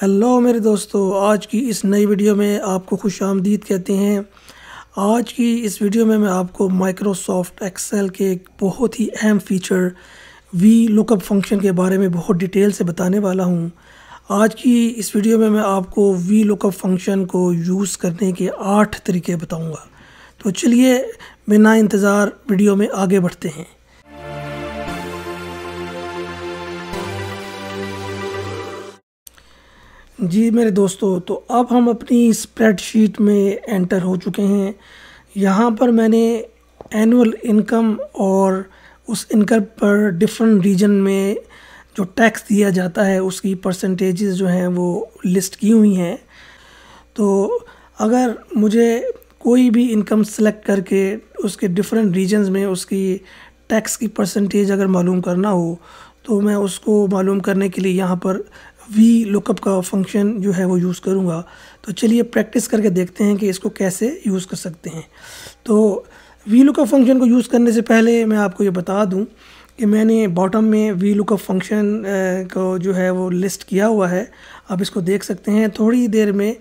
hello मेरे दोस्तों आज की इस नई वीडियो में आपको खुश आमदीद कहते हैं आज की इस वीडियो में मैं आपको माइक्रोसॉफ्ट एक्सेल के एक बहुत ही अहम फीचर वी लुकअप फंक्शन के बारे में बहुत डिटेल से बताने वाला हूँ आज की इस वीडियो में मैं आपको वी लुकअप फंक्शन को यूज़ करने के आठ तरीके बताऊँगा तो चलिए बिना इंतज़ार वीडियो में आगे बढ़ते हैं जी मेरे दोस्तों तो अब हम अपनी स्प्रेडशीट में एंटर हो चुके हैं यहाँ पर मैंने एनुअल इनकम और उस इनकम पर डिफरेंट रीजन में जो टैक्स दिया जाता है उसकी परसेंटेजेस जो हैं वो लिस्ट की हुई हैं तो अगर मुझे कोई भी इनकम सेलेक्ट करके उसके डिफरेंट रीजन्स में उसकी टैक्स की परसेंटेज अगर मालूम करना हो तो मैं उसको मालूम करने के लिए यहाँ पर वी लुकअप का फंक्शन जो है वो यूज़ करूँगा तो चलिए प्रैक्टिस करके देखते हैं कि इसको कैसे यूज़ कर सकते हैं तो वी लुकअप फंक्शन को यूज़ करने से पहले मैं आपको ये बता दूँ कि मैंने बॉटम में वी लुकअप फंक्शन को जो है वो लिस्ट किया हुआ है आप इसको देख सकते हैं थोड़ी देर में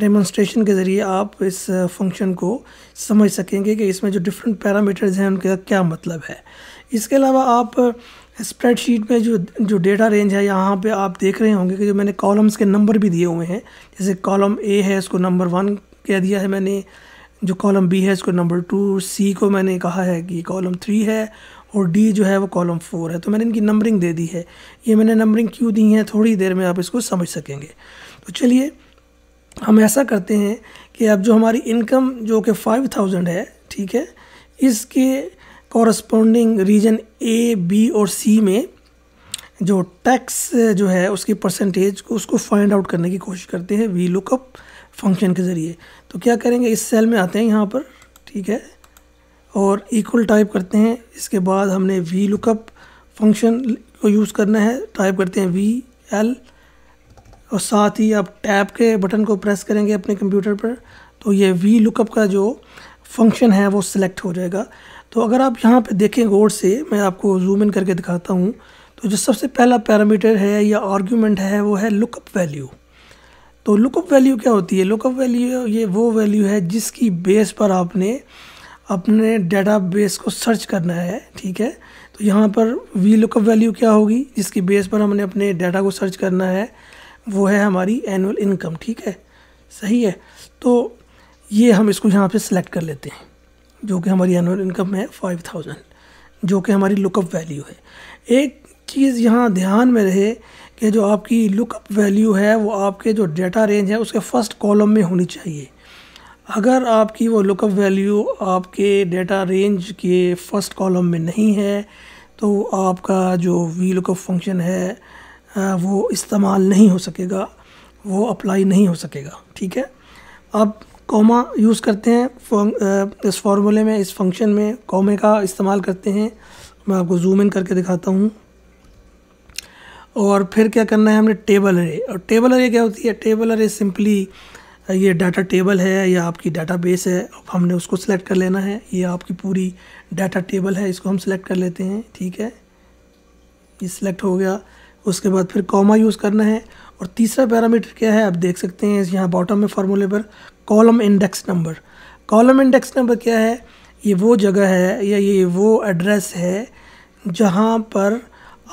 डेमोन्स्ट्रेशन के ज़रिए आप इस फंक्शन को समझ सकेंगे कि इसमें जो डिफरेंट पैरामीटर्स हैं उनका क्या मतलब है इसके अलावा आप स्प्रेडशीट में जो जो डेटा रेंज है यहाँ पे आप देख रहे होंगे कि जो मैंने कॉलम्स के नंबर भी दिए हुए हैं जैसे कॉलम ए है इसको नंबर वन कह दिया है मैंने जो कॉलम बी है इसको नंबर टू सी को मैंने कहा है कि कॉलम थ्री है और डी जो है वो कॉलम फोर है तो मैंने इनकी नंबरिंग दे दी है ये मैंने नंबरिंग क्यों दी है थोड़ी देर में आप इसको समझ सकेंगे तो चलिए हम ऐसा करते हैं कि अब जो हमारी इनकम जो कि फाइव थाउजेंड है ठीक है इसके कॉरस्पॉन्डिंग रीजन ए बी और सी में जो टैक्स जो है उसकी परसेंटेज को उसको फाइंड आउट करने की कोशिश करते हैं वी लुकअप फंक्शन के ज़रिए तो क्या करेंगे इस सेल में आते हैं यहाँ पर ठीक है और इक्वल टाइप करते हैं इसके बाद हमने वी लुकअप फंक्शन को यूज़ करना है टाइप करते हैं वी एल और साथ ही आप टैब के बटन को प्रेस करेंगे अपने कंप्यूटर पर तो ये वी लुकअप का जो फंक्शन है वो सिलेक्ट हो जाएगा तो अगर आप यहाँ पे देखें गौर से मैं आपको जूम इन करके दिखाता हूँ तो जो सबसे पहला पैरामीटर है या आर्ग्यूमेंट है वो है लुकअप वैल्यू तो लुकअप वैल्यू क्या होती है लुकअप वैल्यू ये वो वैल्यू है जिसकी बेस पर आपने अपने डेटा बेस को सर्च करना है ठीक है तो यहाँ पर वी लुकअप वैल्यू क्या होगी जिसकी बेस पर हमने अपने डाटा को सर्च करना है वो है हमारी एनुअल इनकम ठीक है सही है तो ये हम इसको यहाँ पे सेलेक्ट कर लेते हैं जो कि हमारी एनुअल इनकम है फाइव थाउजेंड जो कि हमारी लुकअप वैल्यू है एक चीज़ यहाँ ध्यान में रहे कि जो आपकी लुकअप वैल्यू है वो आपके जो डेटा रेंज है उसके फर्स्ट कॉलम में होनी चाहिए अगर आपकी वो लुकअप वैल्यू आपके डेटा रेंज के फर्स्ट कॉलम में नहीं है तो आपका जो वी लुकअप फंक्शन है वो इस्तेमाल नहीं हो सकेगा वो अप्लाई नहीं हो सकेगा ठीक है अब कॉमा यूज़ करते हैं इस फार्मूले में इस फंक्शन में कॉमे का इस्तेमाल करते हैं मैं आपको जूम इन करके दिखाता हूँ और फिर क्या करना है हमने टेबल अरे और टेबल अरे क्या होती है टेबल अरे सिंपली ये डाटा टेबल है या आपकी डाटा बेस है हमने उसको सिलेक्ट कर लेना है ये आपकी पूरी डाटा टेबल है इसको हम सिलेक्ट कर लेते हैं ठीक है ये सिलेक्ट हो गया उसके बाद फिर कॉमा यूज़ करना है और तीसरा पैरामीटर क्या है आप देख सकते हैं यहाँ बॉटम में फार्मूले पर column index number column index number क्या है ये वो जगह है या ये वो एड्रेस है जहाँ पर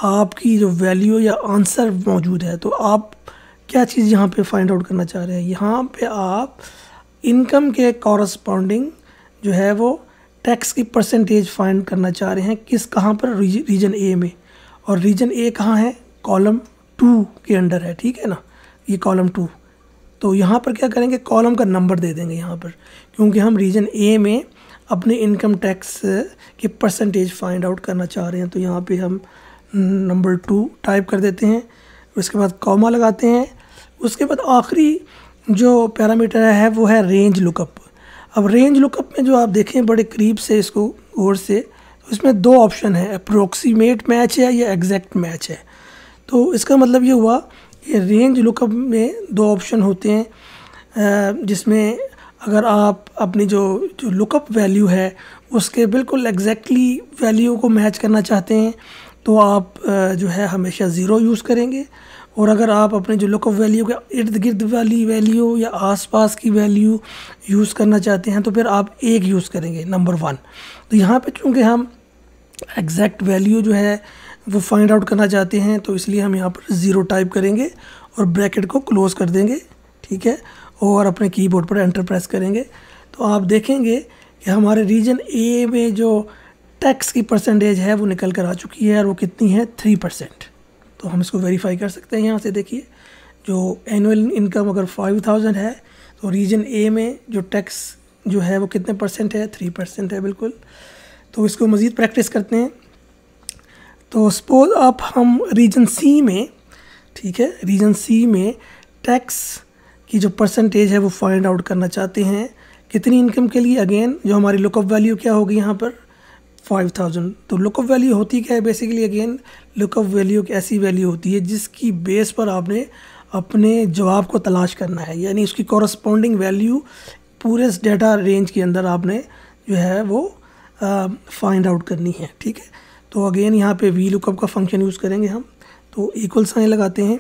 आपकी जो वैल्यू या आंसर मौजूद है तो आप क्या चीज़ यहाँ पे फाइंड आउट करना चाह रहे हैं यहाँ पे आप इनकम के कॉरस्पॉन्डिंग जो है वो टैक्स की परसेंटेज फाइंड करना चाह रहे हैं किस कहाँ पर रीजन ए में और रीजन ए कहाँ है कॉलम टू के अंडर है ठीक है ना ये कॉलम टू तो यहाँ पर क्या करेंगे कॉलम का नंबर दे देंगे यहाँ पर क्योंकि हम रीजन ए में अपने इनकम टैक्स के परसेंटेज फाइंड आउट करना चाह रहे हैं तो यहाँ पे हम नंबर टू टाइप कर देते हैं उसके बाद कॉमा लगाते हैं उसके बाद आखिरी जो पैरामीटर है वो है रेंज लुकअप अब रेंज लुकअप में जो आप देखें बड़े करीब से इसको गौर से इसमें दो ऑप्शन है अप्रोक्सीमेट मैच है या एग्जैक्ट मैच है तो इसका मतलब ये हुआ कि रेंज लुकअप में दो ऑप्शन होते हैं जिसमें अगर आप अपनी जो जो लुकअप वैल्यू है उसके बिल्कुल एग्जैक्टली वैल्यू को मैच करना चाहते हैं तो आप जो है हमेशा ज़ीरो यूज़ करेंगे और अगर आप अपने जो लुकअप वैल्यू के इर्द गिर्द वाली वैल्यू या आसपास की वैल्यू यूज़ करना चाहते हैं तो फिर आप एक यूज़ करेंगे नंबर वन तो यहाँ पे चूँकि हम एग्जैक्ट वैल्यू जो है वो फाइंड आउट करना चाहते हैं तो इसलिए हम यहाँ पर ज़ीरो टाइप करेंगे और ब्रैकेट को क्लोज़ कर देंगे ठीक है और अपने कीबोर्ड पर एंटर प्रेस करेंगे तो आप देखेंगे कि हमारे रीजन ए में जो टैक्स की परसेंटेज है वो निकल कर आ चुकी है और वो कितनी है थ्री परसेंट तो हम इसको वेरीफाई कर सकते हैं यहाँ से देखिए जो एनुअल इनकम अगर फाइव थाउजेंड है तो रीजन ए में जो टैक्स जो है वो कितने परसेंट है थ्री परसेंट है बिल्कुल तो इसको मज़ीद प्रैक्टिस करते हैं तो सपोज अब हम रीजन सी में ठीक है रीजन सी में टैक्स की जो परसेंटेज है वो फाइंड आउट करना चाहते हैं कितनी इनकम के लिए अगेन जो हमारी लुकअप वैल्यू क्या होगी यहाँ पर फाइव थाउजेंड तो लुकअप वैल्यू होती क्या है बेसिकली अगेन लुकअप वैल्यू एक ऐसी वैल्यू होती है जिसकी बेस पर आपने अपने जवाब को तलाश करना है यानी उसकी कॉरस्पॉन्डिंग वैल्यू पूरे डेटा रेंज के अंदर आपने जो है वो फाइंड आउट करनी है ठीक है तो अगेन यहाँ पे वी लुकअप का फंक्शन यूज़ करेंगे हम तो इक्वल साइन लगाते हैं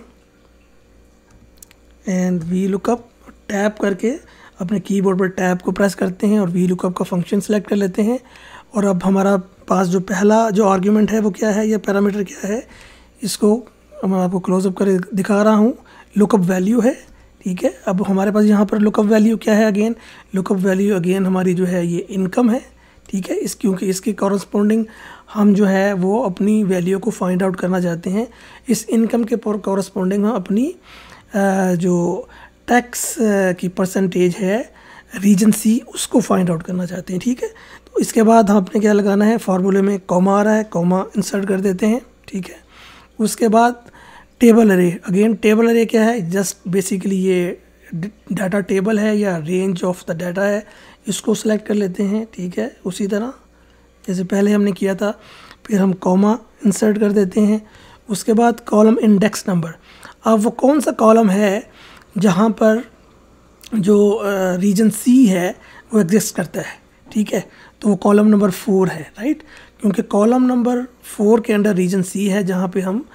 एंड वी लुकअप टैप करके अपने कीबोर्ड पर टैप को प्रेस करते हैं और वी लुकअप का फंक्शन सेलेक्ट कर लेते हैं और अब हमारा पास जो पहला जो आर्ग्यूमेंट है वो क्या है या पैरामीटर क्या है इसको मैं आपको क्लोजअप कर दिखा रहा हूँ लुकअप वैल्यू है ठीक है अब हमारे पास यहाँ पर लुकअप वैल्यू क्या है अगेन लुकअप वैल्यू अगेन हमारी जो है ये इनकम है ठीक है इस क्योंकि इसके कॉरस्पॉन्डिंग हम जो है वो अपनी वैल्यू को फाइंड आउट करना चाहते हैं इस इनकम के कॉरस्पॉन्डिंग हम अपनी जो टैक्स की परसेंटेज है रीजन सी उसको फाइंड आउट करना चाहते हैं ठीक है तो इसके बाद हम अपने क्या लगाना है फार्मूले में कॉमा आ रहा है कॉमा इंसर्ट कर देते हैं ठीक है उसके बाद टेबल अरे अगेन टेबल अरे क्या है जस्ट बेसिकली ये डाटा टेबल है या रेंज ऑफ द डाटा है इसको सेलेक्ट कर लेते हैं ठीक है उसी तरह जैसे पहले हमने किया था फिर हम कॉमा इंसर्ट कर देते हैं उसके बाद कॉलम इंडेक्स नंबर अब वो कौन सा कॉलम है जहाँ पर जो रीजन सी है वो एग्जिस्ट करता है ठीक है तो वो कॉलम नंबर फोर है राइट क्योंकि कॉलम नंबर फोर के अंडर रीजन सी है जहाँ पे हम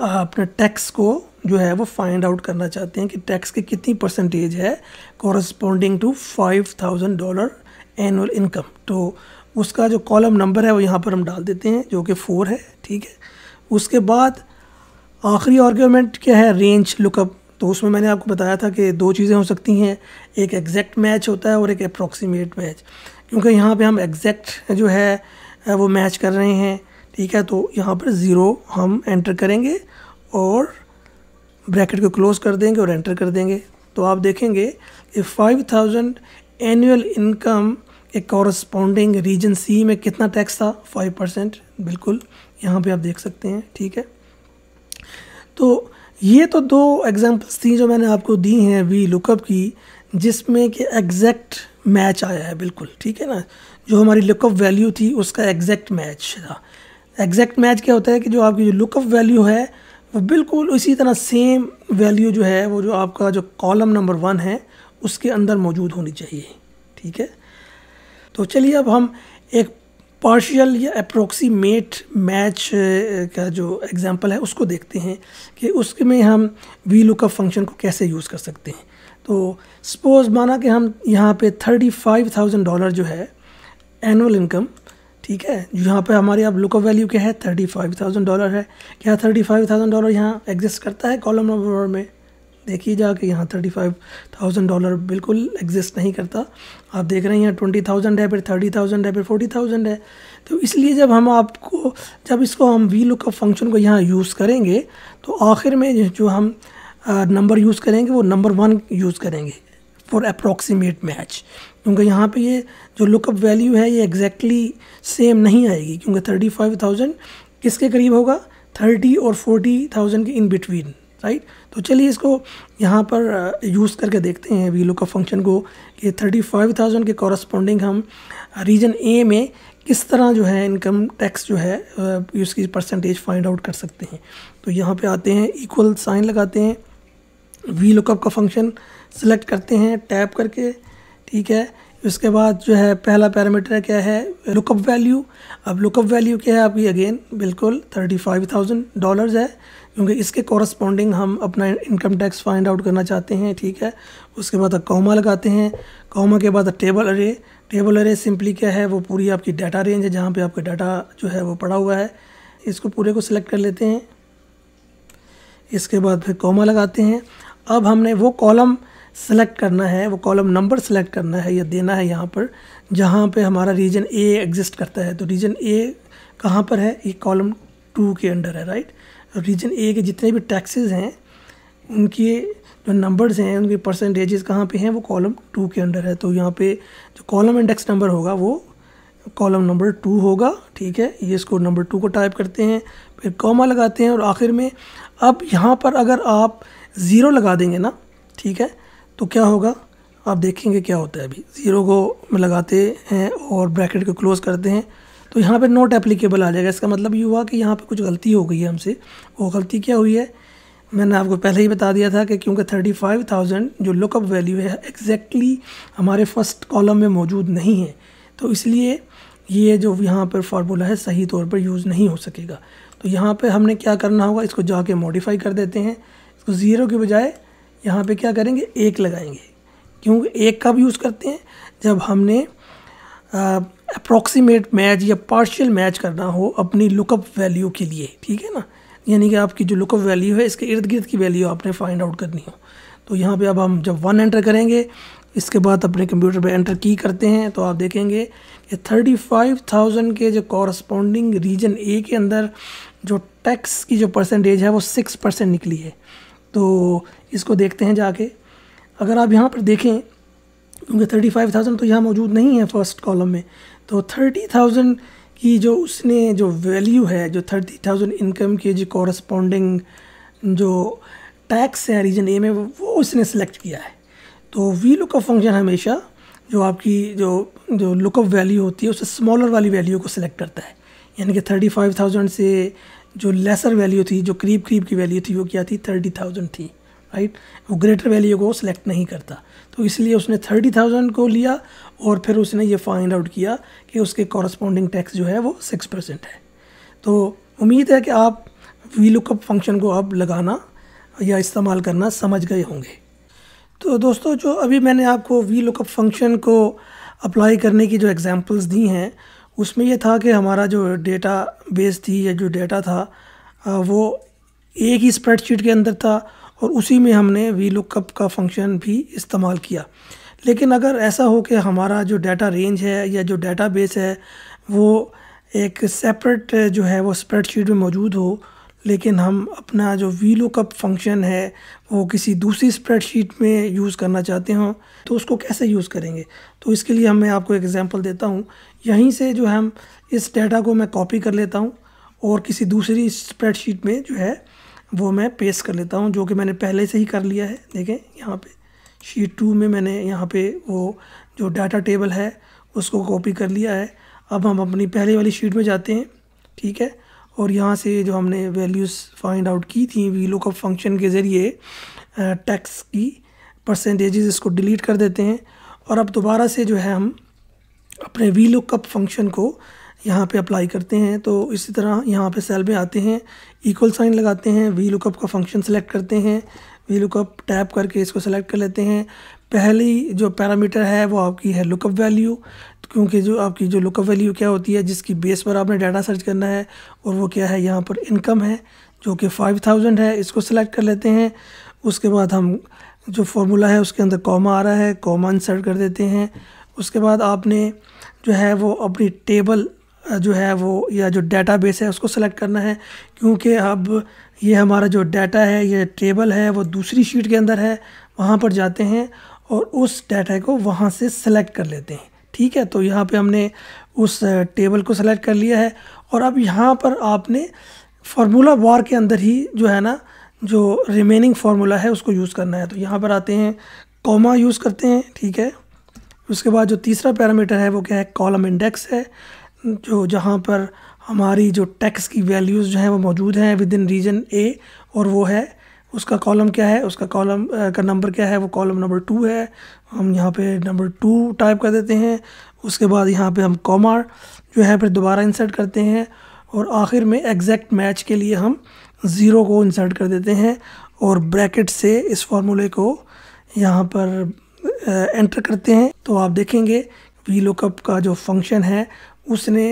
अपने टैक्स को जो है वो फाइंड आउट करना चाहते हैं कि टैक्स की कितनी परसेंटेज है corresponding to five thousand dollar annual income तो उसका जो कॉलम नंबर है वो यहाँ पर हम डाल देते हैं जो कि फ़ोर है ठीक है उसके बाद आखिरी आर्ग्यूमेंट क्या है रेंज लुकअप तो उसमें मैंने आपको बताया था कि दो चीज़ें हो सकती हैं एक एग्जैक्ट मैच होता है और एक अप्रॉक्सीमेट मैच क्योंकि यहाँ पे हम एग्जैक्ट जो है वो मैच कर रहे हैं ठीक है तो यहाँ पर ज़ीरो हम एंटर करेंगे और ब्रैकेट को क्लोज़ कर देंगे और एंटर कर देंगे तो आप देखेंगे कि फाइव थाउजेंड एनुअल इनकम एक कॉरस्पॉन्डिंग रीजन सी में कितना टैक्स था फाइव परसेंट बिल्कुल यहाँ पे आप देख सकते हैं ठीक है तो ये तो दो एग्जांपल्स थी जो मैंने आपको दी हैं वी लुकअप की जिसमें कि एग्जैक्ट मैच आया है बिल्कुल ठीक है ना जो हमारी लुकअप वैल्यू थी उसका एग्जैक्ट मैच था एग्जैक्ट मैच क्या होता है कि जो आपकी जो लुकअप वैल्यू है वो बिल्कुल इसी तरह सेम वैल्यू जो है वो जो आपका जो कॉलम नंबर वन है उसके अंदर मौजूद होनी चाहिए ठीक है तो चलिए अब हम एक पार्शियल या अप्रोक्सीमेट मैच का जो एग्ज़ाम्पल है उसको देखते हैं कि उसमें हम वी लुकअप फंक्शन को कैसे यूज़ कर सकते हैं तो सपोज़ माना कि हम यहाँ पे थर्टी फाइव थाउजेंड डॉलर जो है एनुअल इनकम ठीक है यहाँ पे हमारे अब लुकअप वैल्यू क्या है थर्टी फाइव थाउजेंड डॉलर है क्या थर्टी फाइव थाउजेंड डॉलर यहाँ एग्जिस्ट करता है कॉलम नंबर में देखिए जाके यहाँ थर्टी फाइव थाउजेंड डॉलर बिल्कुल एग्जिस्ट नहीं करता आप देख रहे हैं यहाँ ट्वेंटी थाउजेंड है फिर थर्टी थाउजेंड है फिर फोर्टी थाउजेंड है तो इसलिए जब हम आपको जब इसको हम वी लुकअप फंक्शन को यहाँ यूज़ करेंगे तो आखिर में जो हम नंबर यूज़ करेंगे वो नंबर वन यूज़ करेंगे फॉर अप्रॉक्सीमेट मैच क्योंकि यहाँ पे ये जो लुकअप वैल्यू है ये एग्जैक्टली exactly सेम नहीं आएगी क्योंकि थर्टी फाइव थाउजेंड किसके करीब होगा थर्टी और फोर्टी थाउजेंड के इन बिटवीन राइट तो चलिए इसको यहाँ पर यूज़ करके देखते हैं वी लुकअप फंक्शन को कि थर्टी फाइव थाउजेंड के कॉरस्पॉन्डिंग हम रीजन ए में किस तरह जो है इनकम टैक्स जो है उसकी परसेंटेज फाइंड आउट कर सकते हैं तो यहाँ पे आते हैं इक्वल साइन लगाते हैं वी लुकअप का फंक्शन सेलेक्ट करते हैं टैप करके ठीक है उसके बाद जो है पहला पैरामीटर क्या है लुकअप वैल्यू अब लुकअप वैल्यू क्या है आपकी अगेन बिल्कुल थर्टी फाइव थाउजेंड डॉलर्स है क्योंकि इसके कॉरस्पॉन्डिंग हम अपना इनकम टैक्स फाइंड आउट करना चाहते हैं ठीक है उसके बाद कौमा लगाते हैं कौमा के बाद टेबल अरे टेबल अरे सिंपली क्या है वो पूरी आपकी डाटा रेंज है जहाँ पे आपका डाटा जो है वो पड़ा हुआ है इसको पूरे को सिलेक्ट कर लेते हैं इसके बाद फिर कौमा लगाते हैं अब हमने वो कॉलम सेलेक्ट करना है वो कॉलम नंबर सेलेक्ट करना है या देना है यहाँ पर जहाँ पे हमारा रीजन ए एग्जिस्ट करता है तो रीजन ए कहाँ पर है ये कॉलम टू के अंडर है राइट रीजन ए के जितने भी टैक्सेस हैं उनके जो नंबर्स हैं उनके परसेंटेजेस कहाँ पे हैं वो कॉलम टू के अंडर है तो यहाँ पे जो कॉलम इंडेक्स नंबर होगा वो कॉलम नंबर टू होगा ठीक है ये इसको नंबर टू को टाइप करते हैं फिर कॉमा लगाते हैं और आखिर में अब यहाँ पर अगर आप ज़ीरो लगा देंगे ना ठीक है तो क्या होगा आप देखेंगे क्या होता है अभी ज़ीरो को लगाते हैं और ब्रैकेट को क्लोज़ करते हैं तो यहाँ पे नोट एप्लीकेबल आ जाएगा इसका मतलब ये हुआ कि यहाँ पे कुछ गलती हो गई है हमसे वो गलती क्या हुई है मैंने आपको पहले ही बता दिया था कि क्योंकि थर्टी फाइव थाउजेंड जो लुकअप वैल्यू है एग्जैक्टली exactly हमारे फर्स्ट कॉलम में मौजूद नहीं है तो इसलिए ये जो यहाँ पर फार्मूला है सही तौर पर यूज़ नहीं हो सकेगा तो यहाँ पर हमने क्या करना होगा इसको जाके मॉडिफाई कर देते हैं इसको ज़ीरो के बजाय यहाँ पर क्या करेंगे एक लगाएंगे क्योंकि एक कब यूज़ करते हैं जब हमने अप्रोक्सीमेट मैच या पार्शियल मैच करना हो अपनी लुकअप वैल्यू के लिए ठीक है ना यानी कि आपकी जो लुकअप वैल्यू है इसके इर्द गिर्द की वैल्यू आपने फाइंड आउट करनी हो तो यहाँ पे अब हम जब वन एंटर करेंगे इसके बाद अपने कंप्यूटर पे एंटर की करते हैं तो आप देखेंगे कि थर्टी फाइव थाउजेंड के जो कॉरस्पॉन्डिंग रीजन ए के अंदर जो टैक्स की जो परसेंटेज है वो सिक्स परसेंट निकली है तो इसको देखते हैं जाके अगर आप यहाँ पर देखें क्योंकि थर्टी फाइव थाउजेंड तो यहाँ मौजूद नहीं है फर्स्ट कॉलम में तो थर्टी थाउजेंड की जो उसने जो वैल्यू है जो थर्टी थाउजेंड इनकम की जो कॉरस्पॉन्डिंग जो टैक्स है रीजन ए में वो उसने सेलेक्ट किया है तो वी लुकअप फंक्शन हमेशा जो आपकी जो जो लुकअप वैल्यू होती है उससे स्मॉलर वाली वैल्यू को सिलेक्ट करता है यानी कि थर्टी फाइव थाउजेंड से जो लेसर वैल्यू थी जो करीब करीब की वैल्यू थी वो क्या थी थर्टी थाउजेंड थी राइट वो ग्रेटर वैल्यू को सिलेक्ट नहीं करता तो इसलिए उसने थर्टी थाउजेंड को लिया और फिर उसने ये फाइंड आउट किया कि उसके कॉरस्पॉन्डिंग टैक्स जो है वो सिक्स परसेंट है तो उम्मीद है कि आप वी लुकअप फंक्शन को अब लगाना या इस्तेमाल करना समझ गए होंगे तो दोस्तों जो अभी मैंने आपको वी लुकअप फंक्शन को अप्लाई करने की जो एग्ज़ाम्पल्स दी हैं उसमें यह था कि हमारा जो डेटा बेस थी या जो डेटा था वो एक ही स्प्रेडशीट के अंदर था और उसी में हमने वी लुकअप का फंक्शन भी इस्तेमाल किया लेकिन अगर ऐसा हो कि हमारा जो डाटा रेंज है या जो डाटा बेस है वो एक सेपरेट जो है वो स्प्रेडशीट में मौजूद हो लेकिन हम अपना जो वी लुकअप फंक्शन है वो किसी दूसरी स्प्रेडशीट में यूज़ करना चाहते हों तो उसको कैसे यूज़ करेंगे तो इसके लिए हम मैं आपको एक एग्ज़ाम्पल देता हूँ यहीं से जो हम इस डाटा को मैं कॉपी कर लेता हूँ और किसी दूसरी स्प्रेडशीट में जो है वो मैं पेस्ट कर लेता हूँ जो कि मैंने पहले से ही कर लिया है देखें यहाँ पे शीट टू में मैंने यहाँ पे वो जो डाटा टेबल है उसको कॉपी कर लिया है अब हम अपनी पहले वाली शीट में जाते हैं ठीक है और यहाँ से जो हमने वैल्यूज़ फाइंड आउट की थी वी लुकअप फंक्शन के ज़रिए टैक्स की परसेंटेजेस इसको डिलीट कर देते हैं और अब दोबारा से जो है हम अपने वी लुकअप फंक्शन को यहाँ पे अप्लाई करते हैं तो इसी तरह यहाँ पे सेल में आते हैं इक्वल साइन लगाते हैं वी लुकअप का फंक्शन सेलेक्ट करते हैं वी लुकअप टैप करके इसको सेलेक्ट कर लेते हैं पहली जो पैरामीटर है वो आपकी है लुकअप वैल्यू क्योंकि जो आपकी जो लुकअप वैल्यू क्या होती है जिसकी बेस पर आपने डाटा सर्च करना है और वो क्या है यहाँ पर इनकम है जो कि फाइव थाउजेंड है इसको सेलेक्ट कर लेते हैं उसके बाद हम जो फॉर्मूला है उसके अंदर कॉमा आ रहा है कॉमा इंसर्ट कर देते हैं उसके बाद आपने जो है वो अपनी टेबल जो है वो या जो डाटा बेस है उसको सेलेक्ट करना है क्योंकि अब ये हमारा जो डाटा है ये टेबल है वो दूसरी शीट के अंदर है वहाँ पर जाते हैं और उस डाटा को वहाँ से सेलेक्ट कर लेते हैं ठीक है तो यहाँ पे हमने उस टेबल को सेलेक्ट कर लिया है और अब यहाँ पर आपने फार्मूला वार के अंदर ही जो है ना जो रिमेनिंग फार्मूला है उसको यूज़ करना है तो यहाँ पर आते हैं कॉमा यूज़ करते हैं ठीक है उसके बाद जो तीसरा पैरामीटर है वो क्या है कॉलम इंडेक्स है जो जहाँ पर हमारी जो टैक्स की वैल्यूज़ जो हैं वो मौजूद हैं विद इन रीजन ए और वो है उसका कॉलम क्या है उसका कॉलम का नंबर क्या है वो कॉलम नंबर टू है हम यहाँ पे नंबर टू टाइप कर देते हैं उसके बाद यहाँ पे हम कॉमा जो है फिर दोबारा इंसर्ट करते हैं और आखिर में एग्जैक्ट मैच के लिए हम ज़ीरो को इंसर्ट कर देते हैं और ब्रैकेट से इस फार्मूले को यहाँ पर एंटर करते हैं तो आप देखेंगे वी लुकअप का जो फंक्शन है उसने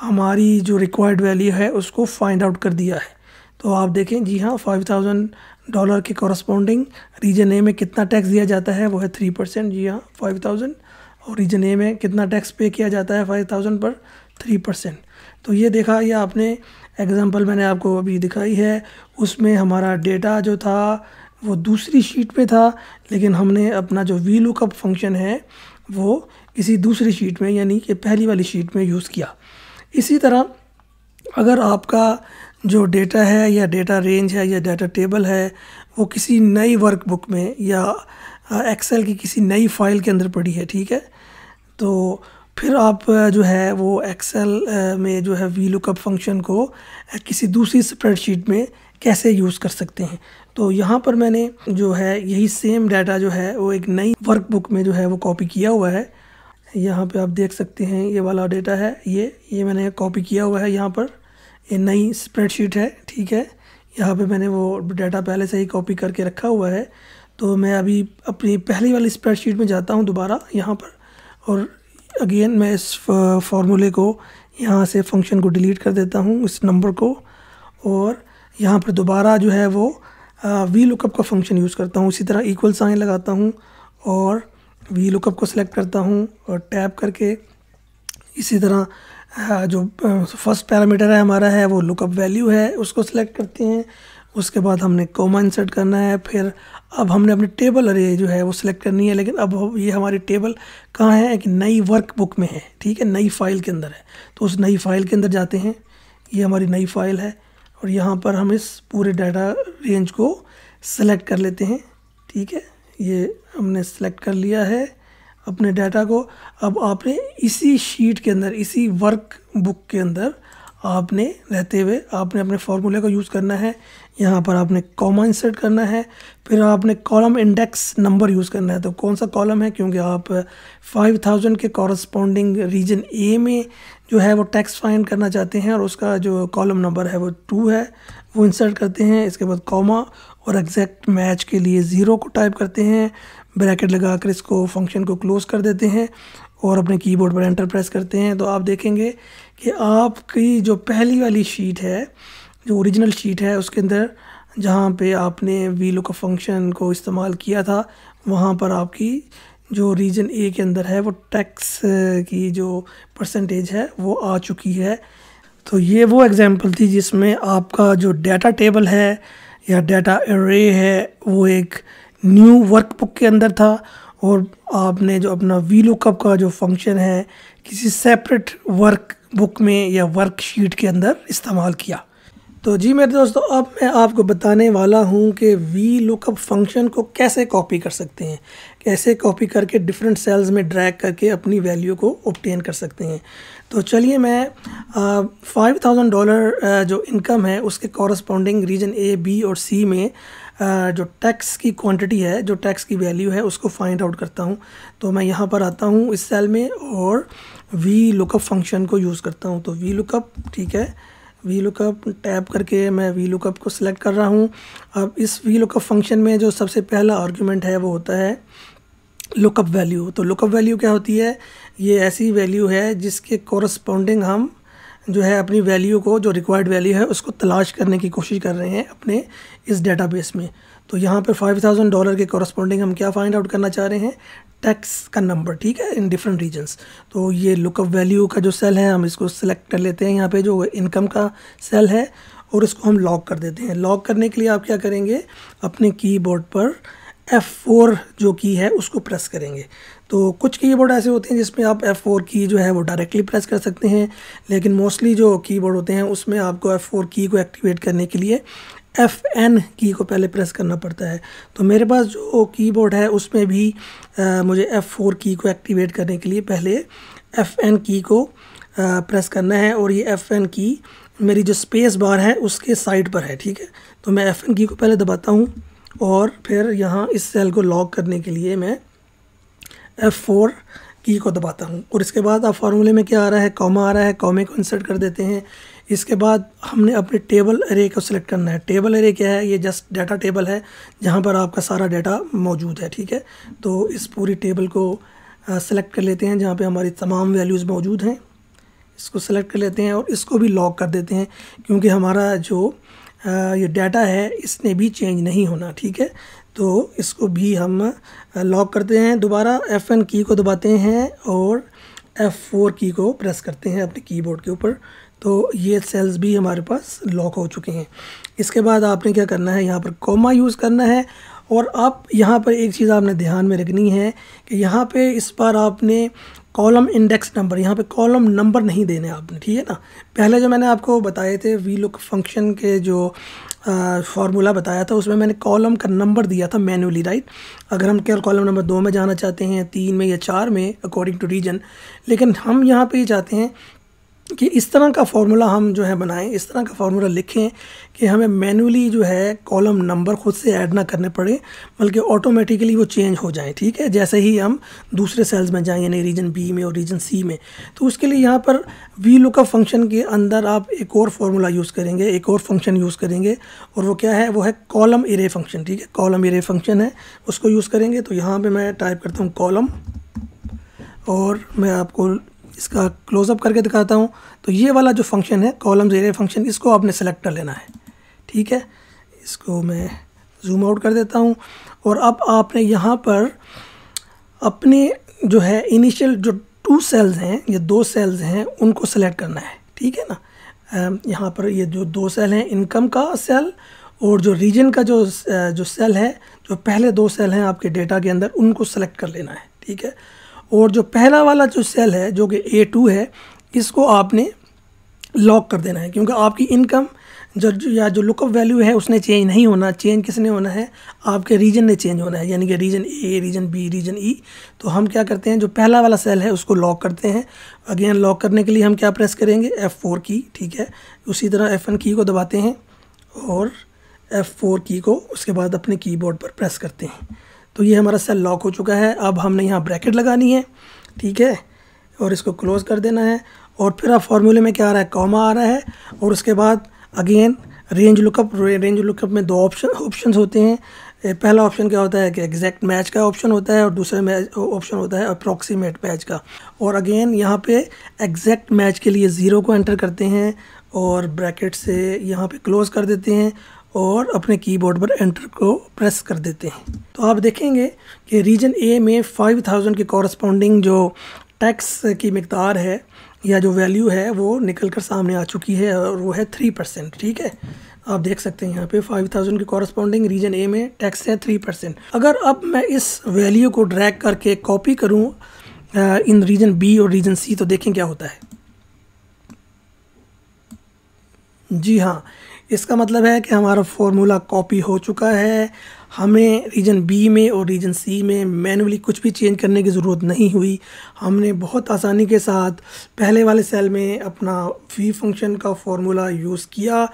हमारी जो रिक्वायर्ड वैल्यू है उसको फाइंड आउट कर दिया है तो आप देखें जी हाँ फाइव थाउजेंड डॉलर के कॉरस्पॉन्डिंग रीजन ए में कितना टैक्स दिया जाता है वो है थ्री परसेंट जी हाँ फाइव थाउजेंड और रीजन ए में कितना टैक्स पे किया जाता है फाइव थाउजेंड पर थ्री परसेंट तो ये देखा ये आपने एग्ज़ाम्पल मैंने आपको अभी दिखाई है उसमें हमारा डेटा जो था वो दूसरी शीट पे था लेकिन हमने अपना जो वी लुकअप फंक्शन है वो किसी दूसरी शीट में यानी कि पहली वाली शीट में यूज़ किया इसी तरह अगर आपका जो डेटा है या डेटा रेंज है या डेटा टेबल है वो किसी नई वर्कबुक में या एक्सेल की किसी नई फाइल के अंदर पड़ी है ठीक है तो फिर आप जो है वो एक्सेल में जो है वी लुकअप फंक्शन को किसी दूसरी स्प्रेडशीट में कैसे यूज़ कर सकते हैं तो यहाँ पर मैंने जो है यही सेम डाटा जो है वो एक नई वर्कबुक में जो है वो कॉपी किया हुआ है यहाँ पे आप देख सकते हैं ये वाला डेटा है ये ये मैंने कॉपी किया हुआ है यहाँ पर ये नई स्प्रेडशीट है ठीक है यहाँ पे मैंने वो डेटा पहले से ही कॉपी करके रखा हुआ है तो मैं अभी अपनी पहली वाली स्प्रेडशीट में जाता हूँ दोबारा यहाँ पर और अगेन मैं इस फार्मूले को यहाँ से फंक्शन को डिलीट कर देता हूँ इस नंबर को और यहाँ पर दोबारा जो है वो वी लुकअप का फंक्शन यूज़ करता हूँ इसी तरह इक्वल साइन लगाता हूँ और वी लुकअप को सिलेक्ट करता हूँ और टैप करके इसी तरह हाँ, जो फर्स्ट पैरामीटर है हमारा है वो लुकअप वैल्यू है उसको सिलेक्ट करते हैं उसके बाद हमने कोमा इंसर्ट करना है फिर अब हमने अपनी टेबल अरे जो है वो सिलेक्ट करनी है लेकिन अब ये हमारी टेबल कहाँ है एक नई वर्क बुक में है ठीक है नई फ़ाइल के अंदर है तो उस नई फ़ाइल के अंदर जाते हैं ये हमारी नई फ़ाइल है और यहाँ पर हम इस पूरे डाटा रेंज को सेलेक्ट कर लेते हैं ठीक है ये हमने सेलेक्ट कर लिया है अपने डाटा को अब आपने इसी शीट के अंदर इसी वर्क बुक के अंदर आपने रहते हुए आपने अपने फार्मूले को यूज़ करना है यहाँ पर आपने कॉमा इंसर्ट करना है फिर आपने कॉलम इंडेक्स नंबर यूज़ करना है तो कौन सा कॉलम है क्योंकि आप 5000 के कॉरस्पॉन्डिंग रीजन ए में जो है वो टैक्स फाइंड करना चाहते हैं और उसका जो कॉलम नंबर है वो टू है वो इंसर्ट करते हैं इसके बाद कॉमा और एग्जैक्ट मैच के लिए ज़ीरो को टाइप करते हैं ब्रैकेट लगा कर इसको फंक्शन को क्लोज़ कर देते हैं और अपने कीबोर्ड पर एंटर प्रेस करते हैं तो आप देखेंगे कि आपकी जो पहली वाली शीट है जो ओरिजिनल शीट है उसके अंदर जहाँ पे आपने वीलो का फंक्शन को इस्तेमाल किया था वहाँ पर आपकी जो रीजन ए के अंदर है वो टैक्स की जो परसेंटेज है वो आ चुकी है तो ये वो एग्ज़ाम्पल थी जिसमें आपका जो डाटा टेबल है या डाटा एरे है वो एक न्यू वर्कबुक के अंदर था और आपने जो अपना वी लुकअप का जो फंक्शन है किसी सेपरेट वर्क बुक में या वर्कशीट के अंदर इस्तेमाल किया तो जी मेरे दोस्तों अब मैं आपको बताने वाला हूँ कि वी लुकअप फंक्शन को कैसे कॉपी कर सकते हैं कैसे कॉपी करके डिफरेंट सेल्स में ड्रैग करके अपनी वैल्यू को ऑप्टेन कर सकते हैं तो चलिए मैं फाइव थाउजेंड डॉलर जो इनकम है उसके कॉरस्पॉन्डिंग रीजन ए बी और सी में आ, जो टैक्स की क्वांटिटी है जो टैक्स की वैल्यू है उसको फाइंड आउट करता हूँ तो मैं यहाँ पर आता हूँ इस सेल में और वी लुकअप फंक्शन को यूज़ करता हूँ तो वी लुकअप ठीक है वी लुकअप टैप करके मैं वी लुकअप को सिलेक्ट कर रहा हूँ अब इस वी लुकअप फंक्शन में जो सबसे पहला आर्ग्यूमेंट है वो होता है लुकअप वैल्यू तो लुकअप वैल्यू क्या होती है ये ऐसी वैल्यू है जिसके कॉरस्पॉन्डिंग हम जो है अपनी वैल्यू को जो रिक्वायर्ड वैल्यू है उसको तलाश करने की कोशिश कर रहे हैं अपने इस डेटाबेस में तो यहाँ पर फाइव थाउजेंड डॉलर के कॉरस्पॉन्डिंग हम क्या फाइंड आउट करना चाह रहे हैं टैक्स का नंबर ठीक है इन डिफरेंट रीजन्स तो ये लुकअप वैल्यू का जो सेल है हम इसको सेलेक्ट कर लेते हैं यहाँ पर जो इनकम का सेल है और इसको हम लॉक कर देते हैं लॉक करने के लिए आप क्या करेंगे अपने कीबोर्ड पर F4 जो की है उसको प्रेस करेंगे तो कुछ कीबोर्ड ऐसे होते हैं जिसमें आप एफ़ फोर की जो है वो डायरेक्टली प्रेस कर सकते हैं लेकिन मोस्टली जो कीबोर्ड होते हैं उसमें आपको एफ़ फोर की को एक्टिवेट करने के लिए एफ़ एन की को पहले प्रेस करना पड़ता है तो मेरे पास जो कीबोर्ड है उसमें भी आ, मुझे एफ़ फोर की को एक्टिवेट करने के लिए पहले एफ़ एन की को आ, प्रेस करना है और ये एफ़ एन की मेरी जो स्पेस बार है उसके साइड पर है ठीक है तो मैं एफ़ एन की को पहले दबाता हूँ और फिर यहाँ इस सेल को लॉक करने के लिए मैं एफ़ फोर की को दबाता हूँ और इसके बाद आप फार्मूले में क्या आ रहा है कॉमा आ रहा है कॉमे को इंसर्ट कर देते हैं इसके बाद हमने अपने टेबल एरे को सिलेक्ट करना है टेबल एरे क्या है ये जस्ट डाटा टेबल है जहाँ पर आपका सारा डाटा मौजूद है ठीक है तो इस पूरी टेबल को सेलेक्ट कर लेते हैं जहाँ पर हमारी तमाम वैल्यूज़ मौजूद हैं इसको सेलेक्ट कर लेते हैं और इसको भी लॉक कर देते हैं क्योंकि हमारा जो ये डाटा है इसने भी चेंज नहीं होना ठीक है तो इसको भी हम लॉक करते हैं दोबारा एफ़ एन की को दबाते हैं और एफ़ फोर की को प्रेस करते हैं अपने कीबोर्ड के ऊपर तो ये सेल्स भी हमारे पास लॉक हो चुके हैं इसके बाद आपने क्या करना है यहाँ पर कॉमा यूज़ करना है और आप यहाँ पर एक चीज़ आपने ध्यान में रखनी है कि यहाँ पे इस बार आपने कॉलम इंडेक्स नंबर यहाँ पे कॉलम नंबर नहीं देने आपने ठीक है ना पहले जो मैंने आपको बताए थे वी लुक फंक्शन के जो फार्मूला बताया था उसमें मैंने कॉलम का नंबर दिया था मैनुअली राइट अगर हम केवल कॉलम नंबर दो में जाना चाहते हैं तीन में या चार में अकॉर्डिंग टू रीजन लेकिन हम यहाँ पे ये चाहते हैं कि इस तरह का फार्मूला हम जो है बनाएं इस तरह का फार्मूला लिखें कि हमें मैनुअली जो है कॉलम नंबर खुद से ऐड ना करने पड़े बल्कि ऑटोमेटिकली वो चेंज हो जाए ठीक है जैसे ही हम दूसरे सेल्स में जाएँ यानी रीजन बी में और रीजन सी में तो उसके लिए यहाँ पर वी लुकअप फंक्शन के अंदर आप एक और फार्मूला यूज़ करेंगे एक और फंक्शन यूज़ करेंगे और वो क्या है वो है कॉलम एरे फंक्शन ठीक है कॉलम एरे फंक्शन है उसको यूज़ करेंगे तो यहाँ पर मैं टाइप करता हूँ कॉलम और मैं आपको इसका क्लोजअप करके दिखाता हूँ तो ये वाला जो फंक्शन है कॉलम्स एरिया फंक्शन इसको आपने सेलेक्ट कर लेना है ठीक है इसको मैं जूम आउट कर देता हूँ और अब आपने यहाँ पर अपने जो है इनिशियल जो टू सेल्स हैं ये दो सेल्स हैं उनको सेलेक्ट करना है ठीक है ना यहाँ पर ये जो दो सेल हैं इनकम का सेल और जो रीजन का जो जो सेल है जो पहले दो सेल हैं आपके डेटा के अंदर उनको सेलेक्ट कर लेना है ठीक है और जो पहला वाला जो सेल है जो कि ए टू है इसको आपने लॉक कर देना है क्योंकि आपकी इनकम जो या जो लुकअप वैल्यू है उसने चेंज नहीं होना चेंज किसने होना है आपके रीजन ने चेंज होना है यानी कि region A region B region E तो हम क्या करते हैं जो पहला वाला सेल है उसको लॉक करते हैं अगेन लॉक करने के लिए हम क्या प्रेस करेंगे एफ़ फोर की ठीक है उसी तरह एफ़ वन की को दबाते हैं और एफ़ फोर की को उसके बाद अपने कीबोर्ड पर प्रेस करते हैं तो ये हमारा सेल लॉक हो चुका है अब हमने यहाँ ब्रैकेट लगानी है ठीक है और इसको क्लोज़ कर देना है और फिर अब फार्मूले में क्या आ रहा है कॉमा आ रहा है और उसके बाद again range lookup range lookup में दो ऑप्शन ऑप्शन होते हैं पहला ऑप्शन क्या होता है कि एग्जैक्ट मैच का ऑप्शन होता है और दूसरा मैच ऑप्शन होता है अप्रॉक्सीमेट मैच का और अगेन यहाँ पे एग्जैक्ट मैच के लिए ज़ीरो को एंटर करते हैं और ब्रैकेट से यहाँ पे क्लोज़ कर देते हैं और अपने कीबोर्ड पर एंटर को प्रेस कर देते हैं तो आप देखेंगे कि रीजन ए में 5000 की कॉरस्पॉन्डिंग जो टैक्स की मकदार है या जो वैल्यू है वो निकल कर सामने आ चुकी है और वो है थ्री परसेंट ठीक है आप देख सकते हैं यहाँ पे फाइव थाउजेंड की कॉरस्पॉन्डिंग रीजन ए में टैक्स है थ्री परसेंट अगर अब मैं इस वैल्यू को ड्रैग करके कॉपी करूँ इन रीजन बी और रीजन सी तो देखें क्या होता है जी हाँ इसका मतलब है कि हमारा फॉर्मूला कॉपी हो चुका है हमें रीजन बी में और रीजन सी में मैनुअली कुछ भी चेंज करने की ज़रूरत नहीं हुई हमने बहुत आसानी के साथ पहले वाले सेल में अपना फी फंक्शन का फार्मूला यूज़ किया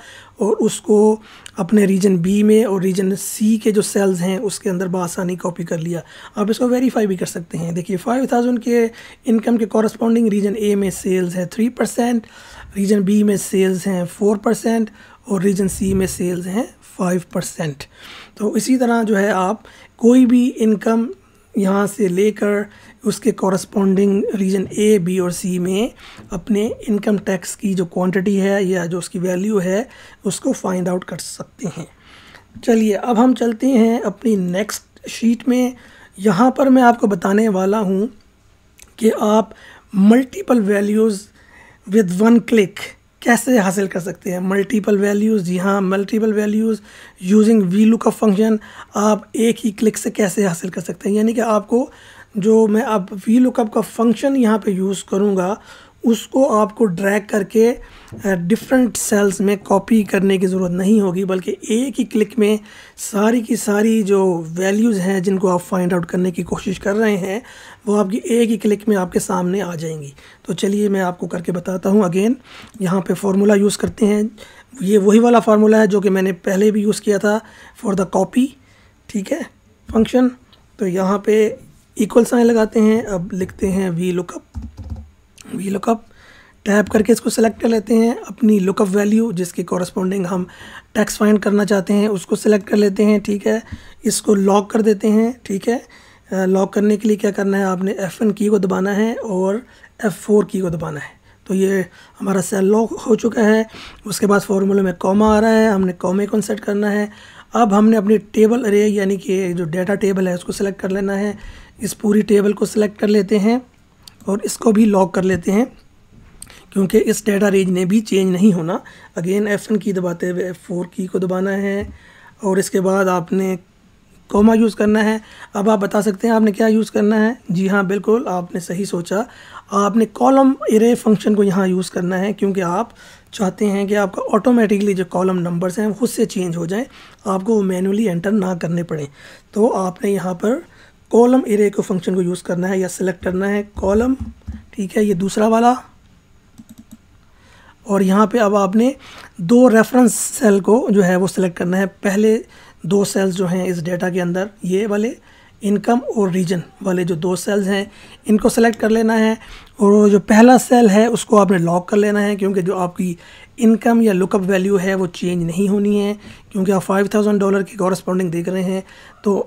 और उसको अपने रीजन बी में और रीजन सी के जो सेल्स हैं उसके अंदर बसानी कॉपी कर लिया आप इसको वेरीफाई भी कर सकते हैं देखिए फाइव थाउजेंड के इनकम के कॉरस्पॉन्डिंग रीजन ए में सेल्स है थ्री परसेंट रीजन बी में सेल्स हैं फोर परसेंट और रीजन सी में सेल्स हैं फाइव परसेंट तो इसी तरह जो है आप कोई भी इनकम यहाँ से लेकर उसके कॉरस्पॉन्डिंग रीजन ए बी और सी में अपने इनकम टैक्स की जो क्वांटिटी है या जो उसकी वैल्यू है उसको फाइंड आउट कर सकते हैं चलिए अब हम चलते हैं अपनी नेक्स्ट शीट में यहाँ पर मैं आपको बताने वाला हूँ कि आप multiple values with one click कैसे हासिल कर सकते हैं मल्टीपल वैल्यूज़ जी हाँ multiple values using V lookup function आप एक ही क्लिक से कैसे हासिल कर सकते हैं यानी कि आपको जो मैं आप वी लुकअप का फंक्शन यहाँ पे यूज़ करूँगा उसको आपको ड्रैग करके डिफरेंट सेल्स में कॉपी करने की ज़रूरत नहीं होगी बल्कि एक ही क्लिक में सारी की सारी जो वैल्यूज़ हैं जिनको आप फाइंड आउट करने की कोशिश कर रहे हैं वो आपकी एक ही क्लिक में आपके सामने आ जाएंगी तो चलिए मैं आपको करके बताता हूँ अगेन यहाँ पे फार्मूला यूज़ करते हैं ये वही वाला फार्मूला है जो कि मैंने पहले भी यूज़ किया था फॉर द कॉपी ठीक है फंक्शन तो यहाँ पे इक्वल साइन लगाते हैं अब लिखते हैं V lookup V lookup tab करके इसको सेलेक्ट कर लेते हैं अपनी लुकअप वैल्यू जिसके कॉरस्पॉन्डिंग हम टैक्स फाइंड करना चाहते हैं उसको सेलेक्ट कर लेते हैं ठीक है इसको लॉक कर देते हैं ठीक है लॉक करने के लिए क्या करना है आपने एफ़ की को दबाना है और एफ़ की को दबाना है तो ये हमारा सेल लॉक हो चुका है उसके बाद फार्मूले में कॉमा आ रहा है हमने कॉमे को सेट करना है अब हमने अपनी टेबल अरे यानी कि जो डेटा टेबल है उसको सिलेक्ट कर लेना है इस पूरी टेबल को सिलेक्ट कर लेते हैं और इसको भी लॉक कर लेते हैं क्योंकि इस डेटा रेंज ने भी चेंज नहीं होना अगेन एफ की दबाते हुए एफ फोर की को दबाना है और इसके बाद आपने कोमा यूज़ करना है अब आप बता सकते हैं आपने क्या यूज़ करना है जी हाँ बिल्कुल आपने सही सोचा आपने कॉलम एरे फंक्शन को यहाँ यूज़ करना है क्योंकि आप चाहते हैं कि आपका ऑटोमेटिकली जो कॉलम नंबर्स हैं वो खुद से चेंज हो जाएं आपको वो मैनुअली एंटर ना करने पड़े तो आपने यहाँ पर कॉलम इरे को फंक्शन को यूज़ करना है या सिलेक्ट करना है कॉलम ठीक है ये दूसरा वाला और यहाँ पे अब आपने दो रेफरेंस सेल को जो है वो सिलेक्ट करना है पहले दो सेल्स जो हैं इस डेटा के अंदर ये वाले इनकम और रीजन वाले जो दो सेल्स हैं इनको सेलेक्ट कर लेना है और जो पहला सेल है उसको आपने लॉक कर लेना है क्योंकि जो आपकी इनकम या लुकअप वैल्यू है वो चेंज नहीं होनी है क्योंकि आप फाइव थाउजेंड डॉलर की कॉरस्पॉन्डिंग देख रहे हैं तो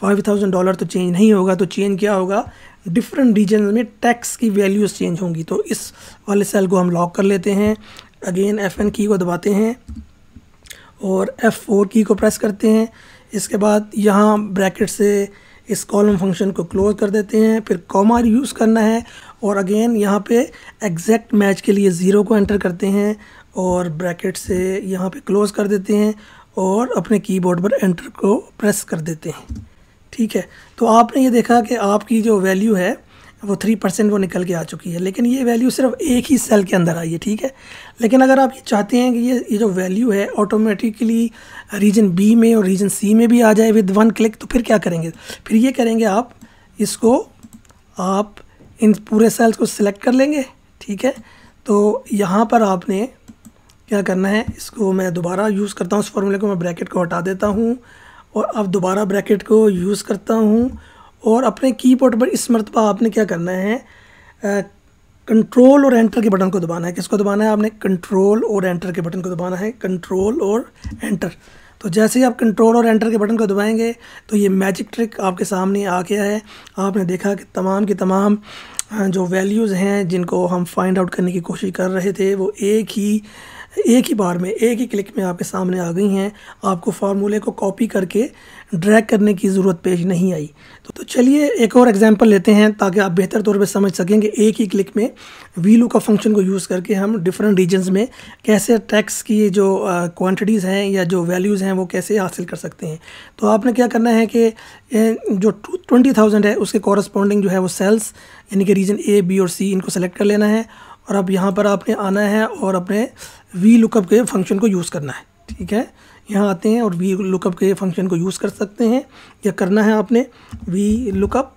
फाइव थाउजेंड डॉलर तो चेंज नहीं होगा तो चेंज क्या होगा डिफरेंट रीजन में टैक्स की वैल्यूज चेंज होंगी तो इस वाले सेल को हम लॉक कर लेते हैं अगेन एफ एन की को दबाते हैं और F4 की को प्रेस करते हैं इसके बाद यहाँ ब्रैकेट से इस कॉलम फंक्शन को क्लोज कर देते हैं फिर कॉमा यूज़ करना है और अगेन यहाँ पे एग्जैक्ट मैच के लिए ज़ीरो को एंटर करते हैं और ब्रैकेट से यहाँ पे क्लोज कर देते हैं और अपने कीबोर्ड पर एंटर को प्रेस कर देते हैं ठीक है तो आपने ये देखा कि आपकी जो वैल्यू है वो थ्री परसेंट वो निकल के आ चुकी है लेकिन ये वैल्यू सिर्फ एक ही सेल के अंदर आई है ठीक है लेकिन अगर आप ये चाहते हैं कि ये ये जो वैल्यू है ऑटोमेटिकली रीजन बी में और रीजन सी में भी आ जाए विद वन क्लिक तो फिर क्या करेंगे फिर ये करेंगे आप इसको आप इन पूरे सेल्स को सिलेक्ट कर लेंगे ठीक है तो यहाँ पर आपने क्या करना है इसको मैं दोबारा यूज़ करता हूँ उस फार्मूले को मैं ब्रैकेट को हटा देता हूँ और अब दोबारा ब्रैकेट को यूज़ करता हूँ और अपने कीबोर्ड पर इस मरतबा आपने क्या करना है कंट्रोल और एंटर के बटन को दबाना है किसको दबाना है आपने कंट्रोल और एंटर के बटन को दबाना है कंट्रोल और एंटर तो जैसे ही आप कंट्रोल और एंटर के बटन को दबाएंगे तो ये मैजिक ट्रिक आपके सामने आ गया है आपने देखा कि तमाम के तमाम जो वैल्यूज़ हैं जिनको हम फाइंड आउट करने की कोशिश कर रहे थे वो एक ही एक ही बार में एक ही क्लिक में आपके सामने आ गई हैं आपको फार्मूले को कॉपी करके ड्रैग करने की ज़रूरत पेश नहीं आई तो, तो चलिए एक और एग्जांपल लेते हैं ताकि आप बेहतर तौर पे समझ सकें कि एक ही क्लिक में वीलू का फंक्शन को यूज़ करके हम डिफरेंट रीजन्स में कैसे टैक्स की जो क्वांटिटीज़ हैं या जो वैल्यूज़ हैं वो कैसे हासिल कर सकते हैं तो आपने क्या करना है कि जो ट्वेंटी थाउजेंड है उसके कॉरस्पॉन्डिंग जो है वो सेल्स यानी कि रीजन ए बी और सी इनको सेलेक्ट कर लेना है और अब यहाँ पर आपने आना है और अपने वी लुकअप के फंक्शन को यूज़ करना है ठीक है यहाँ आते हैं और वी लुकअप के फंक्शन को यूज़ कर सकते हैं या करना है आपने वी लुकअप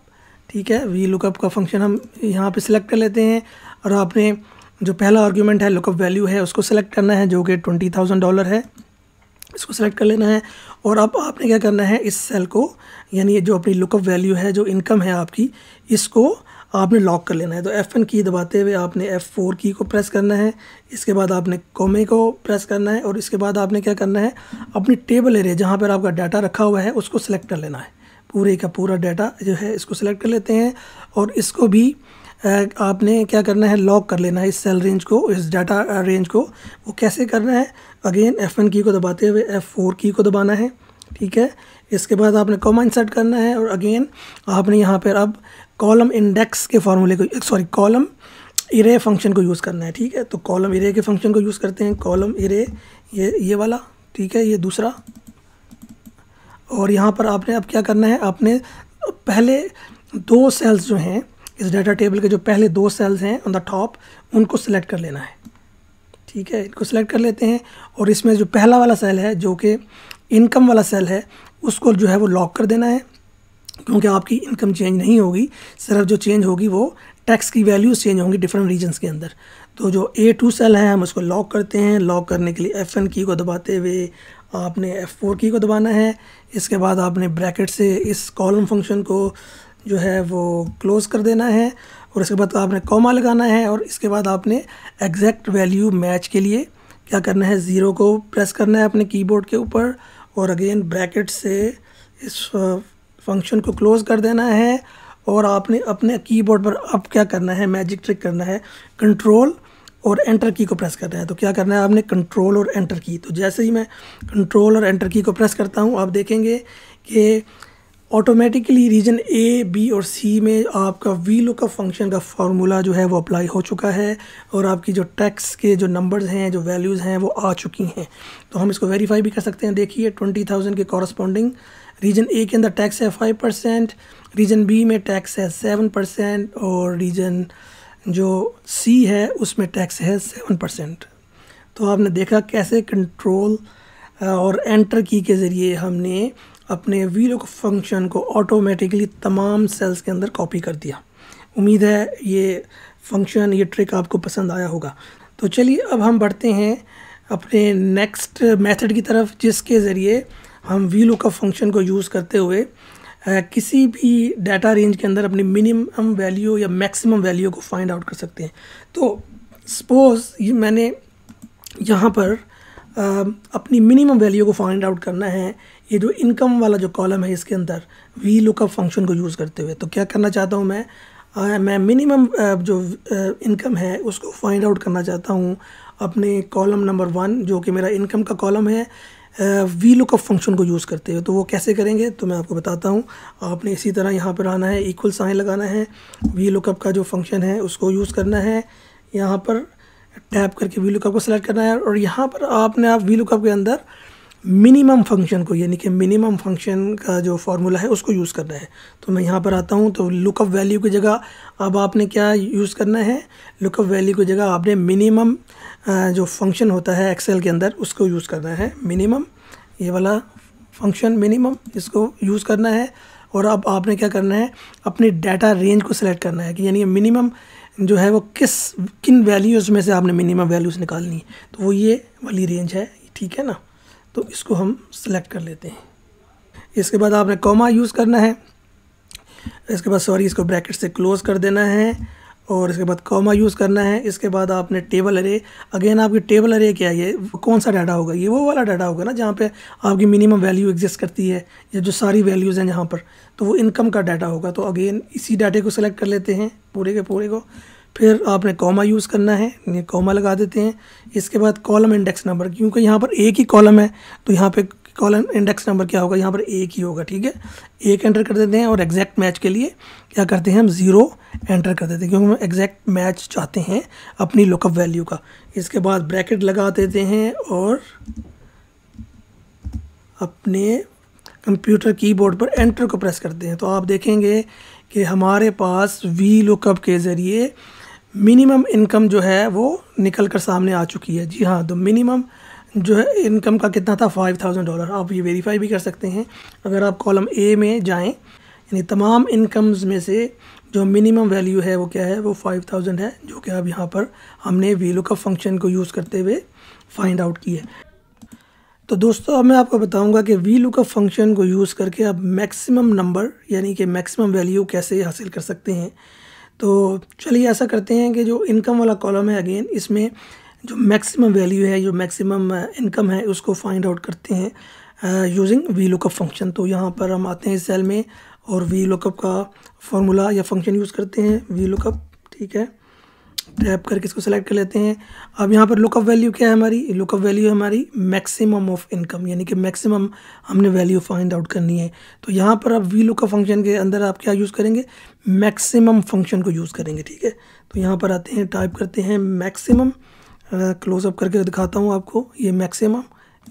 ठीक है वी लुकअप का फंक्शन हम यहाँ पे सिलेक्ट कर लेते हैं और आपने जो पहला आर्ग्यूमेंट है लुकअप वैल्यू है उसको सिलेक्ट करना है जो कि ट्वेंटी थाउजेंड डॉलर है इसको सेलेक्ट कर लेना है और अब आपने क्या करना है इस सेल को यानी जो अपनी लुकअप वैल्यू है जो इनकम है आपकी इसको आपने लॉक कर लेना है तो एफ़ की दबाते हुए आपने एफ़ फोर की को प्रेस करना है इसके बाद आपने कोमे को प्रेस करना है और इसके बाद आपने क्या करना है अपनी टेबल एरिया जहाँ पर आपका डाटा रखा हुआ है उसको सिलेक्ट कर लेना है पूरे का पूरा डाटा जो है इसको सिलेक्ट कर लेते हैं और इसको भी आपने क्या करना है लॉक कर लेना है इस सेल रेंज को इस डाटा रेंज को वो कैसे करना है अगेन एफ़ की को दबाते हुए एफ़ फोर की को दबाना है ठीक है इसके बाद आपने कॉमा इंसर्ट करना है और अगेन आपने यहाँ पर अब कॉलम इंडेक्स के फार्मूले को सॉरी कॉलम इरे फंक्शन को यूज़ करना है ठीक है तो कॉलम इरे के फंक्शन को यूज़ करते हैं कॉलम इरे ये ये वाला ठीक है ये दूसरा और यहाँ पर आपने अब क्या करना है आपने पहले दो सेल्स जो हैं इस डाटा टेबल के जो पहले दो सेल्स हैं ऑन द टॉप उनको सेलेक्ट कर लेना है ठीक है इनको सिलेक्ट कर लेते हैं और इसमें जो पहला वाला सेल है जो कि इनकम वाला सेल है उसको जो है वो लॉक कर देना है क्योंकि आपकी इनकम चेंज नहीं होगी सिर्फ जो चेंज होगी वो टैक्स की वैल्यूज चेंज होंगी डिफरेंट रीजन्स के अंदर तो जो ए टू सेल है हम उसको लॉक करते हैं लॉक करने के लिए एफ़ एन की को दबाते हुए आपने एफ़ फोर की को दबाना है इसके बाद आपने ब्रैकेट से इस कॉलम फंक्शन को जो है वो क्लोज़ कर देना है और इसके बाद आपने कॉमा लगाना है और इसके बाद आपने एग्जैक्ट वैल्यू मैच के लिए क्या करना है ज़ीरो को प्रेस करना है अपने कीबोर्ड के ऊपर और अगेन ब्रैकेट से इस फंक्शन को क्लोज़ कर देना है और आपने अपने कीबोर्ड पर अब क्या करना है मैजिक ट्रिक करना है कंट्रोल और एंटर की को प्रेस करना है तो क्या करना है आपने कंट्रोल और एंटर की तो जैसे ही मैं कंट्रोल और एंटर की को प्रेस करता हूँ आप देखेंगे कि ऑटोमेटिकली रीजन ए बी और सी में आपका वी लुकअप फंक्शन का फार्मूला जो है वो अप्लाई हो चुका है और आपकी जो टैक्स के जो नंबर्स हैं जो वैल्यूज़ हैं वो आ चुकी हैं तो हम इसको वेरीफाई भी कर सकते हैं देखिए ट्वेंटी थाउजेंड के कॉरस्पॉन्डिंग रीजन ए के अंदर टैक्स है फाइव परसेंट रीजन बी में टैक्स है सेवन परसेंट और रीजन जो सी है उसमें टैक्स है सेवन परसेंट तो आपने देखा कैसे कंट्रोल और एंटर की के ज़रिए हमने अपने वीलो फंक्शन को ऑटोमेटिकली तमाम सेल्स के अंदर कॉपी कर दिया उम्मीद है ये फंक्शन ये ट्रिक आपको पसंद आया होगा तो चलिए अब हम बढ़ते हैं अपने नेक्स्ट मेथड की तरफ जिसके ज़रिए हम वी लुकअप फंक्शन को यूज़ करते हुए किसी भी डाटा रेंज के अंदर अपनी मिनिमम वैल्यू या मैक्सिमम वैल्यू को फाइंड आउट कर सकते हैं तो सपोज़ ये मैंने यहाँ पर आ, अपनी मिनिमम वैल्यू को फाइंड आउट करना है ये जो इनकम वाला जो कॉलम है इसके अंदर वी लुकअप फंक्शन को यूज़ करते हुए तो क्या करना चाहता हूँ मैं आ, मैं मिनिमम जो इनकम है उसको फाइंड आउट करना चाहता हूँ अपने कॉलम नंबर वन जो कि मेरा इनकम का कॉलम है वी लुकअप फंक्शन को यूज़ करते हुए तो वो कैसे करेंगे तो मैं आपको बताता हूँ आपने इसी तरह यहाँ पर आना है इक्वल साइन लगाना है वी लुकअप का जो फंक्शन है उसको यूज़ करना है यहाँ पर टैप करके वी लुकअप को सेलेक्ट करना है और यहाँ पर आपने आप वी लुकअप के अंदर मिनिमम फंक्शन को यानी कि मिनिमम फंक्शन का जो फार्मूला है उसको यूज़ करना है तो मैं यहाँ पर आता हूँ तो लुकअप वैल्यू की जगह अब आपने क्या यूज़ करना है लुकअप वैल्यू की जगह आपने मिनिमम जो फंक्शन होता है एक्सेल के अंदर उसको यूज़ करना है मिनिमम ये वाला फंक्शन मिनिमम इसको यूज़ करना है और अब आपने क्या करना है अपने डाटा रेंज को सिलेक्ट करना है कि यानी मिनिमम जो है वो किस किन वैल्यूज़ में से आपने मिनिमम वैल्यूज़ निकालनी है तो वो ये वाली रेंज है ठीक है ना तो इसको हम सिलेक्ट कर लेते हैं इसके बाद आपने कॉमा यूज़ करना है इसके बाद सॉरी इसको ब्रैकेट से क्लोज़ कर देना है और इसके बाद कॉमा यूज़ करना है इसके बाद आपने टेबल अरे अगेन आपकी टेबल अरे क्या है ये कौन सा डाटा होगा ये वो वाला डाटा होगा ना जहाँ पे आपकी मिनिमम वैल्यू एग्जिस्ट करती है या जो सारी वैल्यूज़ हैं यहाँ पर तो वो इनकम का डाटा होगा तो अगेन इसी डाटे को सेलेक्ट कर लेते हैं पूरे के पूरे को फिर आपने कॉमा यूज़ करना है कॉमा लगा देते हैं इसके बाद कॉलम इंडेक्स नंबर क्योंकि यहाँ पर एक ही कॉलम है तो यहाँ पर कॉलम इंडेक्स नंबर क्या होगा यहाँ पर एक ही होगा ठीक है एक एंटर कर देते हैं और एग्जैक्ट मैच के लिए क्या करते हैं हम ज़ीरो एंटर कर देते हैं क्योंकि हम एग्जैक्ट मैच चाहते हैं अपनी लुकअप वैल्यू का इसके बाद ब्रैकेट लगा देते हैं और अपने कंप्यूटर कीबोर्ड पर एंटर को प्रेस करते हैं तो आप देखेंगे कि हमारे पास वी लुकअप के ज़रिए मिनिमम इनकम जो है वो निकल कर सामने आ चुकी है जी हाँ तो मिनिमम जो है इनकम का कितना था फाइव थाउजेंड डॉलर आप ये वेरीफाई भी कर सकते हैं अगर आप कॉलम ए में जाएं यानी तमाम इनकम्स में से जो मिनिमम वैल्यू है वो क्या है वो फाइव थाउजेंड है जो कि अब यहाँ पर हमने वी लुकअप फंक्शन को यूज़ करते हुए फाइंड आउट की है तो दोस्तों अब मैं आपको बताऊँगा कि वी लुकअप फंक्शन को यूज़ करके आप मैक्सिमम नंबर यानी कि मैक्सिमम वैल्यू कैसे हासिल कर सकते हैं तो चलिए ऐसा करते हैं कि जो इनकम वाला कॉलम है अगेन इसमें जो मैक्सिमम वैल्यू है जो मैक्सिमम इनकम uh, है उसको फाइंड आउट करते हैं यूजिंग वी लुकअप फंक्शन तो यहाँ पर हम आते हैं इस सेल में और वी लुकअप का फार्मूला या फंक्शन यूज़ करते हैं वी लुकअप ठीक है टैप करके इसको सेलेक्ट कर लेते हैं अब यहाँ पर लुकअप वैल्यू क्या है हमारी लुकअप वैल्यू है हमारी मैक्सिमम ऑफ इनकम यानी कि मैक्सिमम हमने वैल्यू फाइंड आउट करनी है तो यहाँ पर आप वी लुकअप फंक्शन के अंदर आप क्या यूज़ करेंगे मैक्सिमम फंक्शन को यूज़ करेंगे ठीक है तो यहाँ पर आते हैं टाइप करते हैं मैक्सिमम क्लोजअप करके दिखाता हूँ आपको ये मैक्सिमम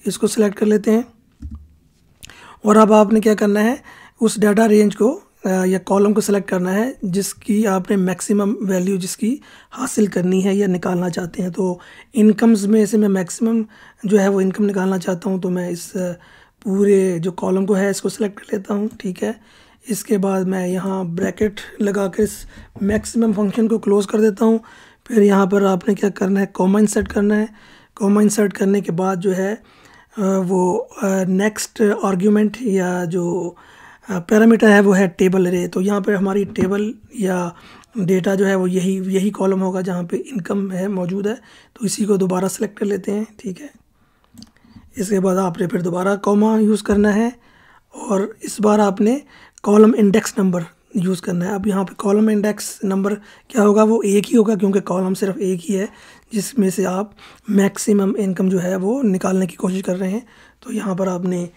इसको सिलेक्ट कर लेते हैं और अब आपने क्या करना है उस डाटा रेंज को या कॉलम को सिलेक्ट करना है जिसकी आपने मैक्सिमम वैल्यू जिसकी हासिल करनी है या निकालना चाहते हैं तो इनकम्स में से मैं मैक्सिमम जो है वो इनकम निकालना चाहता हूँ तो मैं इस पूरे जो कॉलम को है इसको सिलेक्ट कर लेता हूँ ठीक है इसके बाद मैं यहाँ ब्रैकेट लगा कर इस मैक्सिमम फंक्शन को क्लोज़ कर देता हूँ फिर यहाँ पर आपने क्या करना है कॉमा इंसर्ट करना है कॉमा इंसर्ट करने के बाद जो है वो नेक्स्ट आर्ग्यूमेंट या जो पैरामीटर है वो है टेबल रे तो यहाँ पर हमारी टेबल या डेटा जो है वो यही यही कॉलम होगा जहाँ पे इनकम है मौजूद है तो इसी को दोबारा सेलेक्ट कर लेते हैं ठीक है इसके बाद आपने फिर दोबारा कॉमा यूज़ करना है और इस बार आपने कॉलम इंडेक्स नंबर यूज़ करना है अब यहाँ पे कॉलम इंडेक्स नंबर क्या होगा वो एक ही होगा क्योंकि कॉलम सिर्फ एक ही है जिसमें से आप मैक्सिमम इनकम जो है वो निकालने की कोशिश कर रहे हैं तो यहाँ पर आपने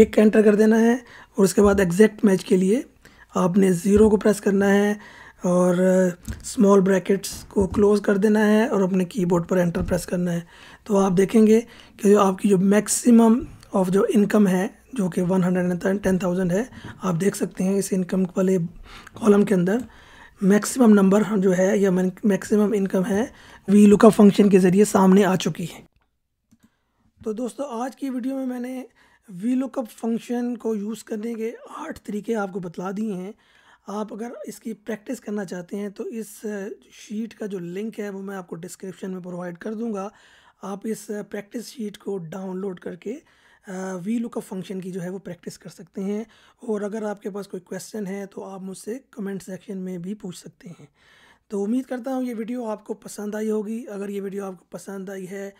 एक एंटर कर देना है और उसके बाद एग्जैक्ट मैच के लिए आपने ज़ीरो को प्रेस करना है और स्मॉल uh, ब्रैकेट्स को क्लोज़ कर देना है और अपने कीबोर्ड पर एंटर प्रेस करना है तो आप देखेंगे कि जो आपकी जो मैक्सिमम ऑफ जो इनकम है जो कि one hundred and ten thousand है आप देख सकते हैं इस इनकम वाले कॉलम के अंदर मैक्सिमम नंबर जो है या मैक्सिमम इनकम है वी लुकअप फंक्शन के ज़रिए सामने आ चुकी है तो दोस्तों आज की वीडियो में मैंने वी लुकअप फंक्शन को यूज़ करने के आठ तरीके आपको बतला दिए हैं आप अगर इसकी प्रैक्टिस करना चाहते हैं तो इस शीट का जो लिंक है वो मैं आपको डिस्क्रिप्शन में प्रोवाइड कर दूंगा आप इस प्रैक्टिस शीट को डाउनलोड करके वी लुकअप फंक्शन की जो है वो प्रैक्टिस कर सकते हैं और अगर आपके पास कोई क्वेश्चन है तो आप मुझसे कमेंट सेक्शन में भी पूछ सकते हैं तो उम्मीद करता हूँ ये वीडियो आपको पसंद आई होगी अगर ये वीडियो आपको पसंद आई है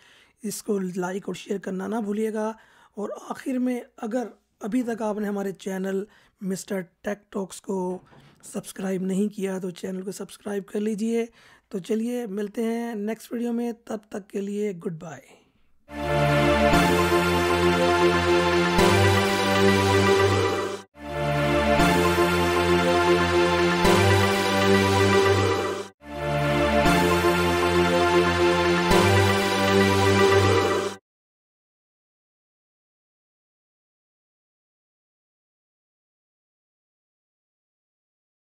इसको लाइक और शेयर करना ना भूलिएगा और आखिर में अगर अभी तक आपने हमारे चैनल मिस्टर टेक टॉक्स को सब्सक्राइब नहीं किया तो चैनल को सब्सक्राइब कर लीजिए तो चलिए मिलते हैं नेक्स्ट वीडियो में तब तक के लिए गुड बाय Música